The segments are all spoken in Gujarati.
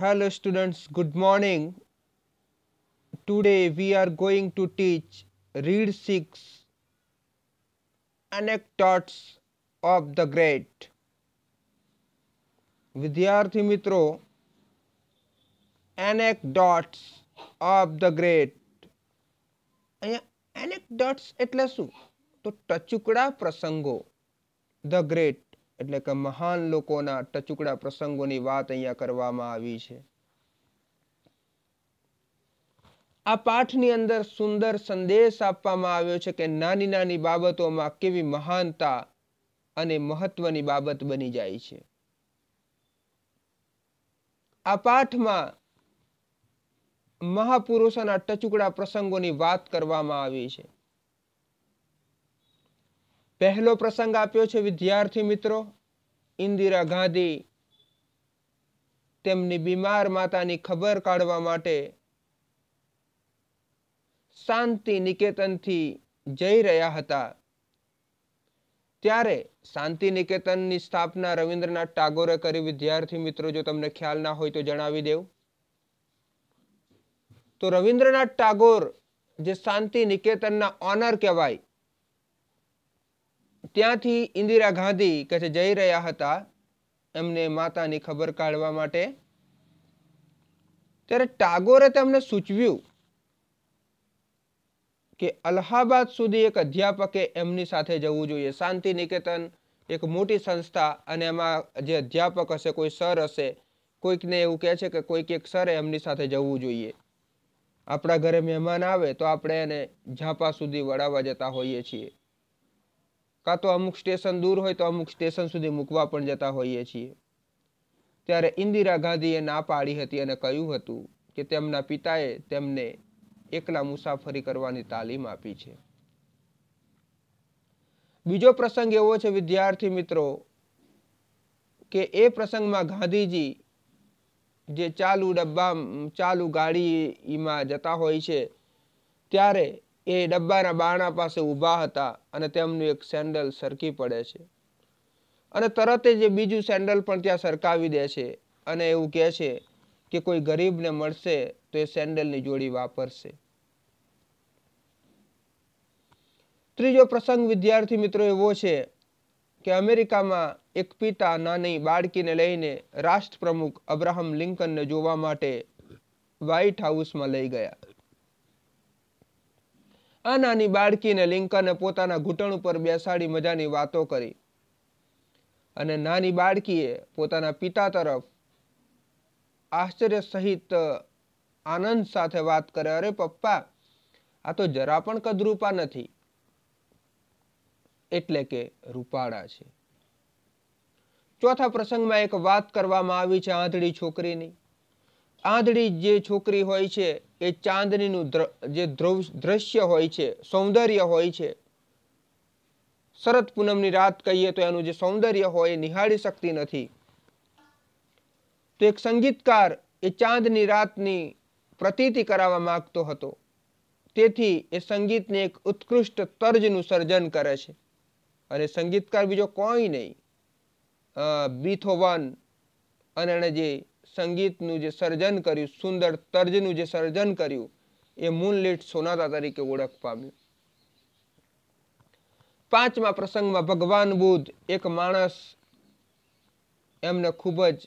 Hello students, good morning. Today we are going to teach Read 6 Anecdotes of the Great. વિદ્યાર્થી mitro anecdotes of the great. અહીંયા એનેકડોટ્સ એટલે શું તો ટચુકડા પ્રસંગો ધ એટલે કે મહાન લોકોના ટચુકડા પ્રસંગોની વાત અહીંયા કરવામાં આવી છે આ પાઠની અંદર સુંદર સંદેશ આપવામાં આવ્યો છે કે નાની નાની બાબતોમાં કેવી મહાનતા અને મહત્વની બાબત બની જાય છે આ પાઠમાં મહાપુરુષોના ટચુકડા પ્રસંગોની વાત કરવામાં આવી છે પહેલો પ્રસંગ આપ્યો છે વિદ્યાર્થી મિત્રો ઇન્દિરા ગાંધી તેમની બીમાર માતાની ખબર કાઢવા માટે શાંતિ નિકેતનથી જઈ રહ્યા હતા ત્યારે શાંતિ નિકેતનની સ્થાપના રવિન્દ્રનાથ ટાગોરે કરી વિદ્યાર્થી મિત્રો જો તમને ખ્યાલ ના હોય તો જણાવી દેવું તો રવિન્દ્રનાથ ટાગોર જે શાંતિ નિકેતનના ઓનર કહેવાય ત્યાંથી ઇન્દિરા ગાંધી કે છે જઈ રહ્યા હતા એમને માતાની ખબર કાઢવા માટે ત્યારે ટાગોરે તેમને સૂચવ્યું કે અલ્હાબાદ સુધી એક અધ્યાપકે એમની સાથે જવું જોઈએ શાંતિ નિકેતન એક મોટી સંસ્થા અને એમાં જે અધ્યાપક હશે કોઈ સર હશે કોઈકને એવું કહે છે કે કોઈક એક સરે એમની સાથે જવું જોઈએ આપણા ઘરે મહેમાન આવે તો આપણે એને ઝાંપા સુધી વળાવવા જતા હોઈએ છીએ કાં તો અમુક સ્ટેશન દૂર હોય તો અમુક સ્ટેશન સુધી મૂકવા પણ જતા હોઈએ છીએ ત્યારે ઇન્દિરા ગાંધીએ ના પાડી હતી અને કહ્યું હતું કે તેમના પિતાએ તેમને એકલા મુસાફરી કરવાની તાલીમ આપી છે બીજો પ્રસંગ એવો છે વિદ્યાર્થી મિત્રો કે એ પ્રસંગમાં ગાંધીજી જે ચાલુ ડબ્બા ચાલુ ગાડીમાં જતા હોય છે ત્યારે એ ડબ્બાના બાણા પાસે ઊભા હતા અને તેમનું એક સેન્ડલ સરકી પડે છે અને તરત જ બીજું સેન્ડલ પણ ત્યાં સરકાવી દે છે અને એવું કહે છે કે કોઈ ગરીબને મળશે તો એ સેન્ડલની જોડી વાપરશે ત્રીજો પ્રસંગ વિદ્યાર્થી મિત્રો એવો છે કે અમેરિકામાં એક પિતા નાની બાળકીને લઈને રાષ્ટ્રપ્રમુખ અબ્રાહમ લિંકનને જોવા માટે વ્હાઇટ હાઉસમાં લઈ ગયા આ નાની બાળકીને લિંકને પોતાના ઘૂંટણ ઉપર બેસાડી મજાની વાતો કરી અને નાની બાળકીએ પોતાના પિતા તરફ આશ્ચર્ય સહિત આનંદ સાથે વાત કરે અરે પપ્પા આ તો જરા પણ કદરૂપા નથી એટલે કે રૂપાળા છે ચોથા પ્રસંગમાં એક વાત કરવામાં આવી છે આંધળી છોકરીની આંધળી જે છોકરી હોય છે એ ચાંદનીનું જે ધ્રુવ દ્રશ્ય હોય છે સૌંદર્ય હોય છે શરદ પૂનમની રાત કહીએ તો એનું જે સૌંદર્ય હોય એ નિહાળી શકતી નથી તો એક સંગીતકાર એ ચાંદની રાતની પ્રતીતિ કરાવવા માગતો હતો તેથી એ સંગીતને એક ઉત્કૃષ્ટ તર્જનું સર્જન કરે છે અને સંગીતકાર બીજો કોઈ નહીં બીથોવન અને એણે જે સંગીતનું જે સર્જન કર્યું સુંદર તર્જનું જે સર્જન કર્યું એ મૂનલેટ સોનાતા તરીકે ઓળખ પામ્યું પાંચમા પ્રસંગમાં ભગવાન બુદ્ધ એક માણસ એમને ખૂબ જ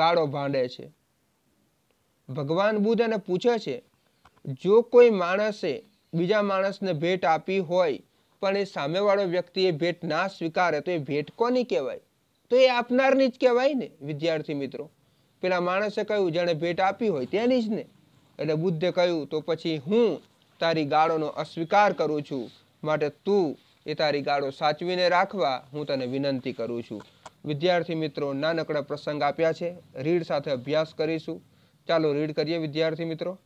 ગાળો ભાંડે છે ભગવાન બુદ્ધ એને પૂછે છે જો કોઈ માણસે બીજા માણસને ભેટ આપી હોય પણ એ સામેવાળો વ્યક્તિએ ભેટ ના સ્વીકારે તો એ ભેટ કોની કહેવાય તો એ આપનારની જ કહેવાય ને વિદ્યાર્થી મિત્રો પેલા માણસે કહ્યું જેણે ભેટ આપી હોય તેની જ ને એટલે બુદ્ધે કહ્યું તો પછી હું તારી ગાળોનો અસ્વીકાર કરું છું માટે તું એ તારી ગાળો સાચવીને રાખવા હું તને વિનંતી કરું છું વિદ્યાર્થી મિત્રો નાનકડા પ્રસંગ આપ્યા છે રીડ સાથે અભ્યાસ કરીશું ચાલો રીડ કરીએ વિદ્યાર્થી મિત્રો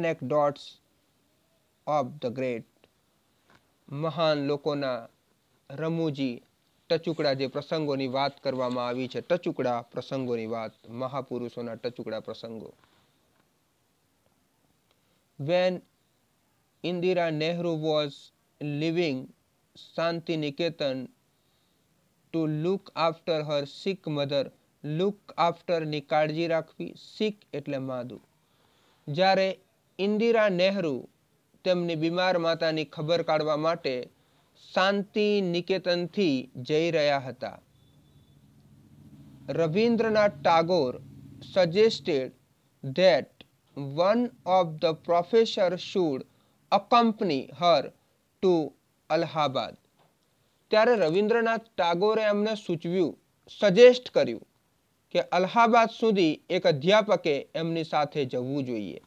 anecdotes of the great મહાન લોકોના રમૂજી ટચુકડા જે પ્રસંગોની વાત કરવામાં આવી છે ટચુકડા પ્રસંગોની વાત મહાપુરુષોના ટચુકડા પ્રસંગો when Indira Nehru was living Shanti Niketan to look after her sick mother look આફ્ટરની કાળજી રાખવી સિક એટલે માદુ જ્યારે ઇન્દિરા નેહરુ તેમની બીમાર માતાની ખબર કાઢવા માટે શાંતિ નિકેતનથી જઈ રહ્યા હતા Rabindranath Tagore suggested that one of the professor should accompany her to Allahabad ત્યારે રવિન્દ્રનાથ ટાગોરે એમને સૂચવ્યું સજેસ્ટ કર્યું કે અલ્હાબાદ સુધી એક અધ્યાપકે એમની સાથે જવું જોઈએ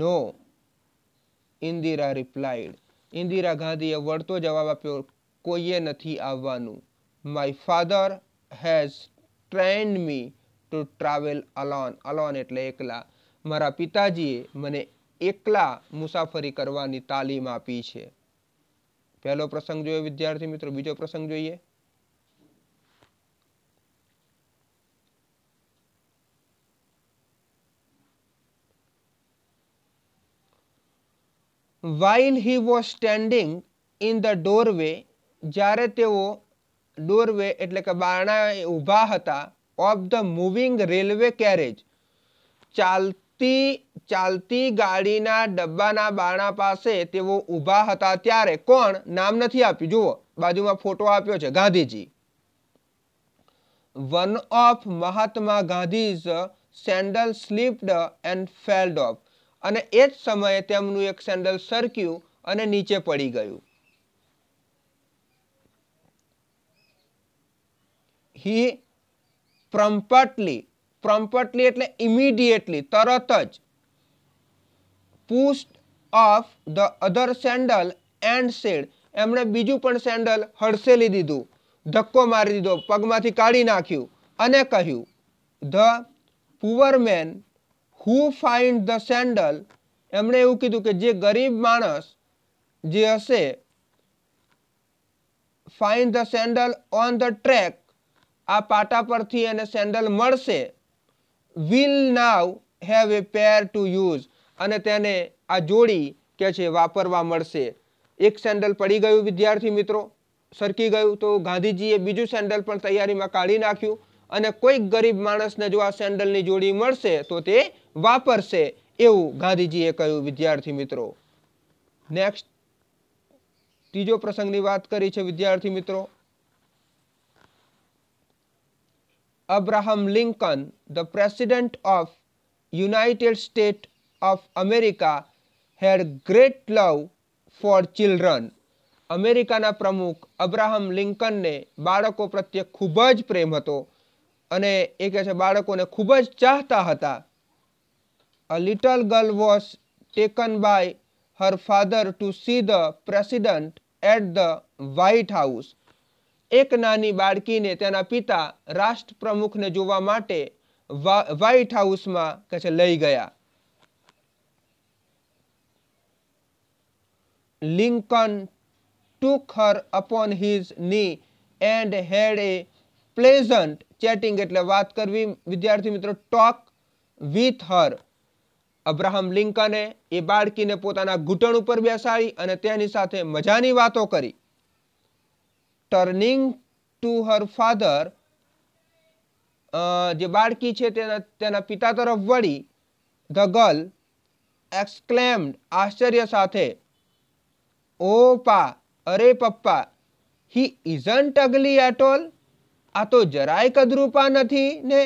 નો ઇન્દિરા રિપ્લાઇડ ઇન્દિરા ગાંધીએ વળતો જવાબ આપ્યો કોઈએ નથી આવવાનું my father has trained me to travel alone alone એટલે એકલા મારા પિતાજીએ મને એકલા મુસાફરી કરવાની તાલીમ આપી છે પહેલો પ્રસંગ જોયો વિદ્યાર્થી મિત્રો બીજો પ્રસંગ જોઈએ while he was standing in the doorway જ્યારે તેઓ ડોરવે એટલે કે બારણાએ ઊભા હતા of the moving railway carriage ચાલતી ચાલતી ગાડીના ડબ્બાના બારણા પાસે તેઓ ઊભા હતા ત્યારે કોણ નામ નથી આપ્યું જુઓ બાજુમાં ફોટો આપ્યો છે Gandhiji one of Mahatma Gandhi's sandal slipped and fell off અને એ જ સમયે તેમનું એક સેન્ડલ સરક્યું અને નીચે પડી ગયું હી પ્રોમ્પટલી પ્રોમ્પટલી એટલે ઇમિડિયેટલી તરત જ pushed off the other sandal and said એમણે બીજું પણ સેન્ડલ હડસેલી દીધું ધક્કો મારી દીધો પગમાંથી કાઢી નાખ્યું અને કહ્યું the poor man who find the sandal એમણે એવું કીધું કે જે ગરીબ માણસ જે હશે find the sandal on the track આ પાટા પરથી એને સેન્ડલ મળશે will now have a pair to use અને તેને આ જોડી કે છે વાપરવા મળશે એક સેન્ડલ પડી ગયું વિદ્યાર્થી મિત્રો સરકી ગયું તો ગાંધીજીએ બીજું સેન્ડલ પણ તૈયારીમાં કાઢી નાખ્યું અને કોઈક ગરીબ માણસને જો આ સેન્ડલની જોડી મળશે તો તે વાપરશે એવું ગાંધીજીએ કહ્યું વિદ્યાર્થી મિત્રો નેક્સ્ટ ત્રીજો પ્રસંગની વાત કરી છે વિદ્યાર્થી મિત્રો Abraham Lincoln the president of United State of America had great love for children અમેરિકાના પ્રમુખ અબ્રાહમ લિંકનને બાળકો પ્રત્યે ખૂબ જ પ્રેમ હતો અને એ કહે છે બાળકોને ખૂબ જ ચાહતા હતા a little girl was taken by her father to see the president at the White House એક નાની બાળકીને તેના પિતા રાષ્ટ્રપ્રમુખને જોવા માટે વ્હાઇટ હાઉસમાં કહે છે લઈ ગયા Lincoln took her upon his knee and had a pleasant chatting એટલે વાત કરવી વિદ્યાર્થી મિત્રો ટોક વિથ હર અબ્રાહમ લિંકને એ બાળકીને પોતાના ઘૂંટણ ઉપર બેસાડી અને તેની સાથે મજાની વાતો કરી ટર્નિંગ ટુ હર ફાધર જે બાળકી છે તેના તેના પિતા તરફ વળી ધ ગર્લ એક્સક્લેમ્ડ આશ્ચર્ય સાથે ઓ પા અરે પપ્પા he isn't ugly at all આ તો જરાય કદરૂપા નથી ને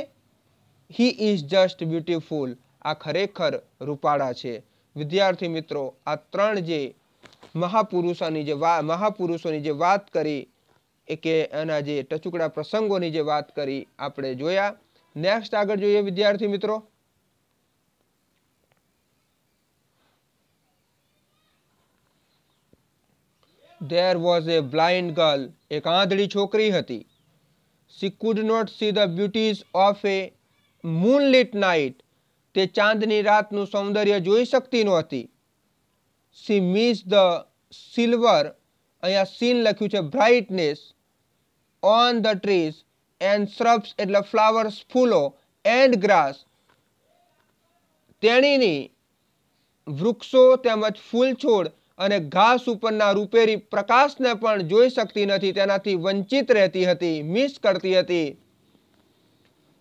હી ઇઝ જસ્ટ બ્યુટીફુલ આ ખરેખર રૂપાળા છે વિદ્યાર્થી મિત્રો આ ત્રણ જે મહાપુરુષોની જે વા મહાપુરુષોની જે વાત કરી એ કે એના જે ટચુકડા પ્રસંગોની જે વાત કરી આપણે જોયા નેક્સ્ટ આગળ જોઈએ વિદ્યાર્થી મિત્રો there was a blind girl એક આંધળી છોકરી હતી she could not see the beauties of a moonlit night તે ચાંદની રાતનું સૌંદર્ય જોઈ શકતી નહોતી સી મિસ ધ સિલ્વર અહીંયા સીન લખ્યું છે brightness on the trees and shrubs એટલે ફ્લાવર્સ ફૂલો એન્ડ ગ્રાસ તેણીની વૃક્ષો તેમજ ફૂલ છોડ અને ઘાસ ઉપરના રૂપેરી પ્રકાશને પણ જોઈ શકતી નથી તેનાથી વંચિત રહેતી હતી મિસ કરતી હતી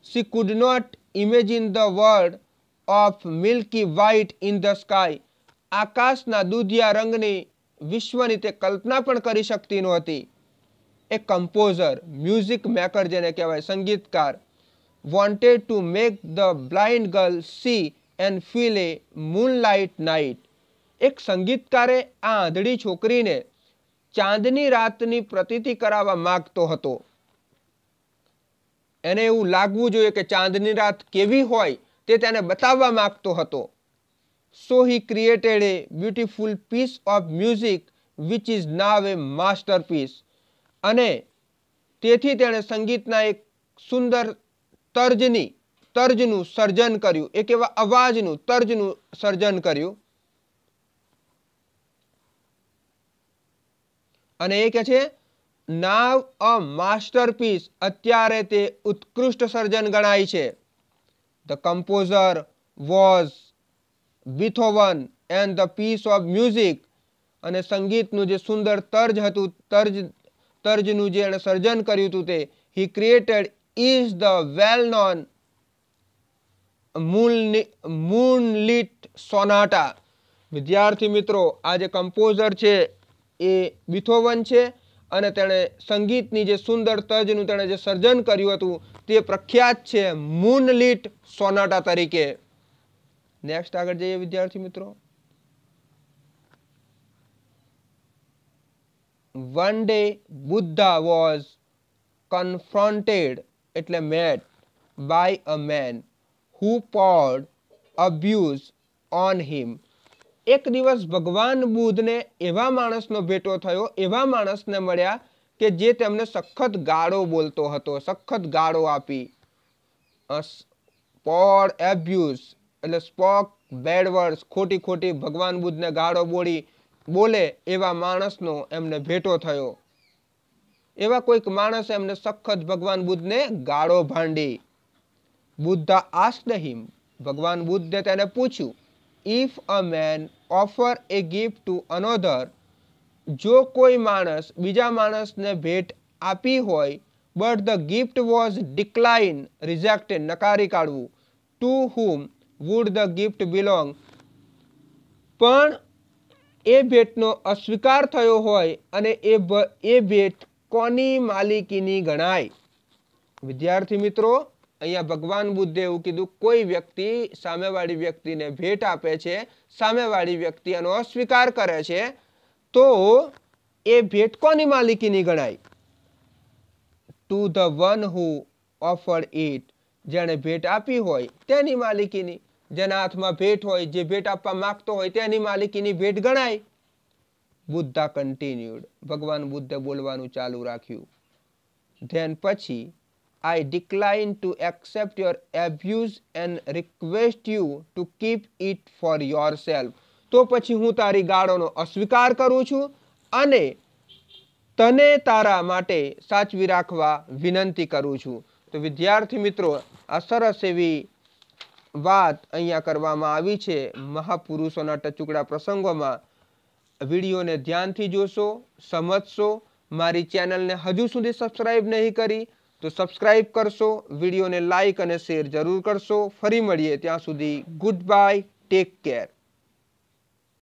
she could not imagine the world of milky white in the sky આકાશના દૂધિયા રંગની વિશ્વની તે કલ્પના પણ કરી શકતી નહોતી એ કમ્પોઝર મ્યુઝિક મેકર જેને કહેવાય સંગીતકાર wanted to make the blind girl see and feel a moonlight night એક સંગીતકારે આ આંધળી છોકરીને ચાંદની રાતની પ્રતીતિ કરાવવા માગતો હતો એને એવું લાગવું જોઈએ કે ચાંદની રાત કેવી હોય તે તેને બતાવવા માગતો હતો so he created a beautiful piece of music which is now a masterpiece અને તેથી તેણે સંગીતના એક સુંદર તર્જની તર્જનું સર્જન કર્યું એક એવા અવાજનું તર્જનું સર્જન કર્યું અને એ કહે છે નાવ અ માસ્ટરપીસ અત્યારે તે ઉત્કૃષ્ટ સર્જન ગણાય છે the composer was Beethoven and the piece of music અને સંગીતનું જે સુંદર તર્જ હતું તર્જ તર્જનું જે એણે સર્જન કર્યું હતું તે he created is the well known moonlit sonata વિદ્યાર્થી મિત્રો આ જે કમ્પોઝર છે એ બિથોવન છે અને તેણે સંગીતની જે સુંદર તજનું તેણે જે સર્જન કર્યું હતું તે પ્રખ્યાત છે મૂનલીટ સોનાટા તરીકે નેક્સ્ટ આગળ જઈએ વિદ્યાર્થી મિત્રો one day Buddha was confronted એટલે met by a man who poured abuse on him એક દિવસ ભગવાન બુદ્ધને એવા માણસનો ભેટો થયો એવા માણસને મળ્યા કે જે તેમને સખત ગાળો બોલતો હતો સખત ગાળો આપી પોર એબ્યુઝ એટલે સ્પોક બેડ વર્ડ્સ ખોટી ખોટી ભગવાન બુદ્ધને ગાળો બોલી બોલે એવા માણસનો એમને ભેટો થયો એવા કોઈક માણસ એમને સખત ભગવાન બુદ્ધને ગાળો ભાંડી બુદ્ધા આસ્ટ ભગવાન બુદ્ધે તેને પૂછ્યું if a man offer a gift to another જો કોઈ માણસ બીજા માણસને ભેટ આપી હોય but the gift was decline rejected નકારી કાઢવું to whom would the gift belong પણ એ ભેટનો અસ્વીકાર થયો હોય અને એ એ ભેટ કોની માલિકીની ગણાય વિદ્યાર્થી મિત્રો અહીંયા ભગવાન બુદ્ધે એવું કીધું કોઈ વ્યક્તિ સામેવાળી વ્યક્તિને ભેટ આપે છે સામેવાળી વ્યક્તિ એનો અસ્વીકાર કરે છે તો એ ભેટ કોની માલિકીની ગણાય to the one who offer it જેણે ભેટ આપી હોય તેની માલિકીની જેના હાથમાં ભેટ હોય જે ભેટ આપવા માગતો હોય તેની માલિકીની ભેટ ગણાય બુદ્ધા કન્ટિન્યુડ ભગવાન બુદ્ધે બોલવાનું ચાલુ રાખ્યું ધેન પછી I decline to accept your abuse and request you to keep it for yourself. તો પછી હું તારી ગાળોનો અસ્વીકાર કરું છું અને તને તારા માટે સાચવી રાખવા વિનંતી કરું છું તો વિદ્યાર્થી મિત્રો આ સરસ એવી વાત અહીંયા કરવામાં આવી છે મહાપુરુષોના ટચુકડા પ્રસંગોમાં વિડીયોને ધ્યાનથી જોશો સમજશો મારી ચેનલને હજુ સુધી સબસ્ક્રાઈબ નહીં કરી તો સબસ્ક્રાઈબ કરશો વિડીયોને લાઇક અને શેર જરૂર કરશો ફરી મળીએ ત્યાં સુધી ગુડ બાય ટેક કેર